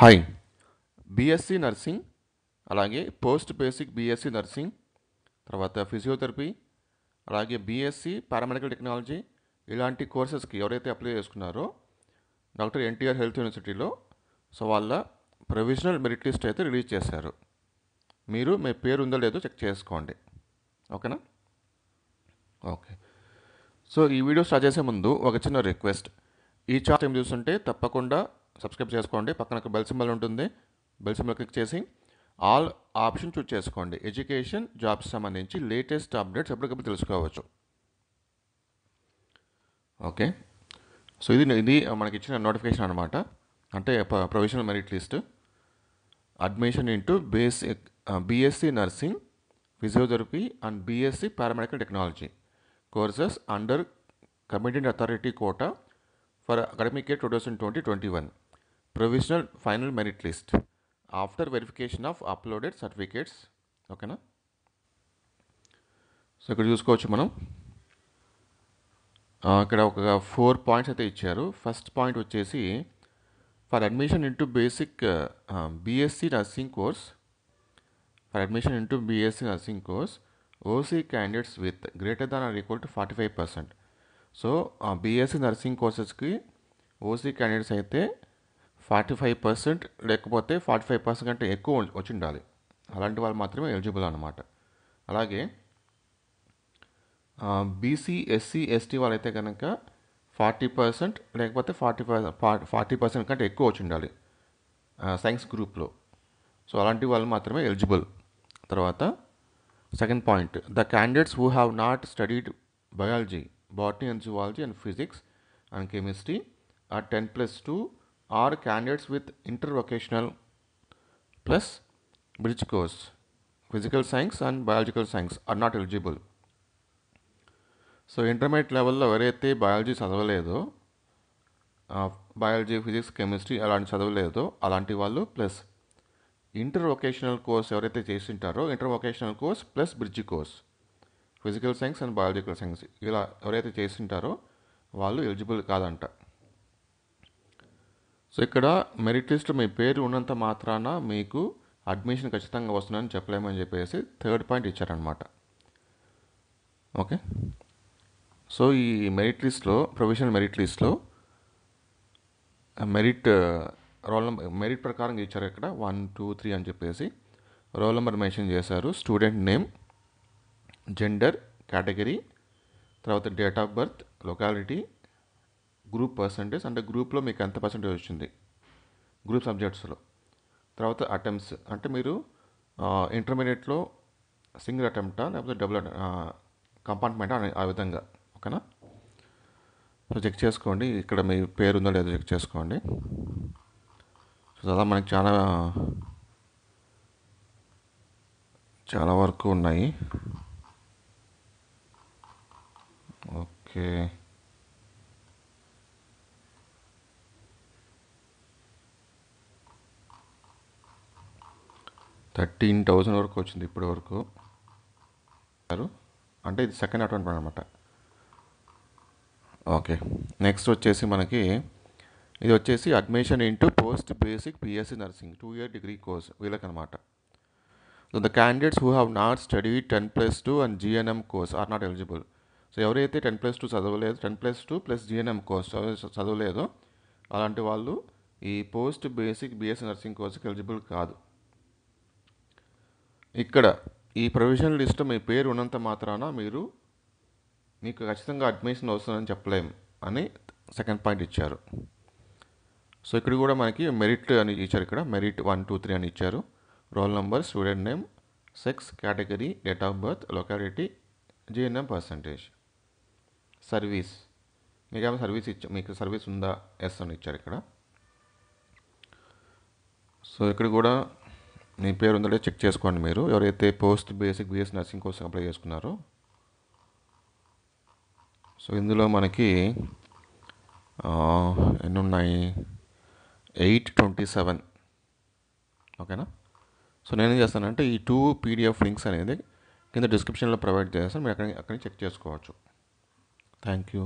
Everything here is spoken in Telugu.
హాయ్ బీఎస్సీ నర్సింగ్ అలాగే పోస్ట్ బేసిక్ బీఎస్సీ నర్సింగ్ తర్వాత ఫిజియోథెరపీ అలాగే బీఎస్సీ పారామెడికల్ టెక్నాలజీ ఇలాంటి కోర్సెస్కి ఎవరైతే అప్లై చేసుకున్నారో డాక్టర్ ఎన్టీఆర్ హెల్త్ యూనివర్సిటీలో సో వాళ్ళ ప్రొవిజనల్ మెరిట్ లిస్ట్ అయితే రిలీజ్ చేశారు మీరు మీ పేరు ఉందో లేదో చెక్ చేసుకోండి ఓకేనా ఓకే సో ఈ వీడియో స్టార్ట్ చేసే ముందు ఒక చిన్న రిక్వెస్ట్ ఈ చాట్ ఏం చూస్తుంటే తప్పకుండా సబ్స్క్రైబ్ చేసుకోండి పక్కన ఒక బెల్ సింబల్ ఉంటుంది బెల్ సింబల్ క్లిక్ చేసి ఆల్ ఆప్షన్ చూస్ చేసుకోండి ఎడ్యుకేషన్ జాబ్స్ సంబంధించి లేటెస్ట్ అప్డేట్స్ ఎప్పటికప్పుడు తెలుసుకోవచ్చు ఓకే సో ఇది ఇది మనకి ఇచ్చిన నోటిఫికేషన్ అనమాట అంటే provisional merit list admission into basic BSc nursing physiotherapy and BSc paramedical technology courses under committed authority quota for academic year two thousand twenty twenty one provisional final merit list after verification of uploaded certificates ఓకేనా సో ఇక్కడ చూసుకోవచ్చు మనం ఇక్కడ ఒక ఫోర్ పాయింట్స్ అయితే ఇచ్చారు ఫస్ట్ పాయింట్ వచ్చేసి for admission into basic BSc nursing course for admission into BSc nursing course OC candidates with greater than or equal to forty five percent so BSc nursing కోర్సెస్కి ఓసీ క్యాండిడేట్స్ అయితే ఫార్టీ ఫైవ్ పర్సెంట్ లేకపోతే ఫార్టీ ఫైవ్ పర్సెంట్ కంటే ఎక్కువ వచ్చి ఉండాలి అలాంటి వాళ్ళు మాత్రమే ఎలిజిబుల్ అనమాట అలాగే బీసీ ఎస్సీ ఎస్టీ వాళ్ళైతే కనుక ఫార్టీ పర్సెంట్ లేకపోతే ఫార్టీ ఫైవ్ ఫార్టీ పర్సెంట్ కంటే ఎక్కువ వచ్చి ఉండాలి సైన్స్ గ్రూప్లో సో అలాంటి వాళ్ళు మాత్రమే ఎలిజిబుల్ తర్వాత second point the candidates who have not studied biology botany and zoology and physics and chemistry or ten plus two or candidates with inter vocational plus bridge course physical science and biological science are not eligible so intermediate లెవెల్లో ఎవరైతే బయాలజీ చదవలేదో బయాలజీ ఫిజిక్స్ కెమిస్ట్రీ అలాంటి చదవలేదో అలాంటి వాళ్ళు ప్లస్ ఇంటర్ వొకేషనల్ కోర్స్ ఎవరైతే చేసింటారో inter vocational course plus bridge course physical science and biological science ఇలా ఎవరైతే చేసింటారో వాళ్ళు ఎలిజిబుల్ కాదంట సో ఇక్కడ మెరిట్ లిస్ట్ మీ పేరు ఉన్నంత మాత్రాన మీకు అడ్మిషన్ ఖచ్చితంగా వస్తుందని చెప్పలేమని చెప్పేసి థర్డ్ పాయింట్ ఇచ్చారనమాట ఓకే సో ఈ మెరిట్ లిస్ట్లో ప్రొవిజనల్ మెరిట్ లిస్ట్లో మెరిట్ రోల్ నెంబర్ మెరిట్ ప్రకారం ఇచ్చారు ఇక్కడ వన్ టూ త్రీ అని చెప్పేసి రోల్ నెంబర్ మెన్షన్ చేశారు స్టూడెంట్ నేమ్ జెండర్ కేటగిరీ తర్వాత date of birth locality group percentage అంటే గ్రూప్లో మీకు ఎంత పర్సంటేజ్ వచ్చింది గ్రూప్ సబ్జెక్ట్స్లో తర్వాత అటెంప్ట్స్ అంటే మీరు ఇంటర్మీడియట్లో సింగిల్ అటెంప్టా లేకపోతే డబుల్ కంపార్ట్మెంట్ ఆ విధంగా ఓకేనా సో చెక్ చేసుకోండి ఇక్కడ మీ పేరు ఉందో లేదో చెక్ చేసుకోండి సో అలా మనకి చాలా చాలా వరకు ఉన్నాయి ఓకే థర్టీన్ థౌజండ్ వరకు వచ్చింది ఇప్పటి వరకు అంటే ఇది సెకండ్ అటెంప్ట్ అనమాట ఓకే నెక్స్ట్ వచ్చేసి మనకి ఇది వచ్చేసి admission into post basic BSc nursing two year degree course వీళ్ళకనమాట so the candidates who have not study ten plus two and GNM course are not eligible so ఎవరైతే టెన్ ప్లస్ టూ చదవలేదు ten plus two plus GNM course చదవలేదో అలాంటి వాళ్ళు ఈ పోస్ట్ బేసిక్ బిఎస్సి నర్సింగ్ కోర్స్కి ఎలిజిబుల్ కాదు ఇక్కడ ఈ ప్రొవిజన్ లిస్టు మీ పేరు ఉన్నంత మాత్రాన మీరు మీకు ఖచ్చితంగా అడ్మిషన్ వస్తుందని చెప్పలేం అని సెకండ్ పాయింట్ ఇచ్చారు సో ఇక్కడ కూడా మనకి మెరిట్ అని ఇచ్చారు ఇక్కడ మెరిట్ వన్ టూ త్రీ అని ఇచ్చారు roll number student name sex category date of birth locality GNM percentage service మీకు ఏమైనా సర్వీస్ ఇచ్చా మీకు సర్వీస్ ఉందా ఎస్ అని ఇచ్చారు ఇక్కడ సో ఇక్కడ కూడా మీ పేరు ఉందంటే చెక్ చేసుకోండి మీరు ఎవరైతే పోస్ట్ బేసిక్ బిఎస్ నర్సింగ్ కోసం అప్లై చేసుకున్నారో సో ఇందులో మనకి ఎన్ని ఉన్నాయి ఎయిట్ ట్వంటీ సెవెన్ ఓకేనా సో నేనేం చేస్తానంటే ఈ టూ పీడిఎఫ్ లింక్స్ అనేది కింద డిస్క్రిప్షన్లో ప్రొవైడ్ చేస్తాను మీరు అక్కడ అక్కడ చెక్ చేసుకోవచ్చు థ్యాంక్ యూ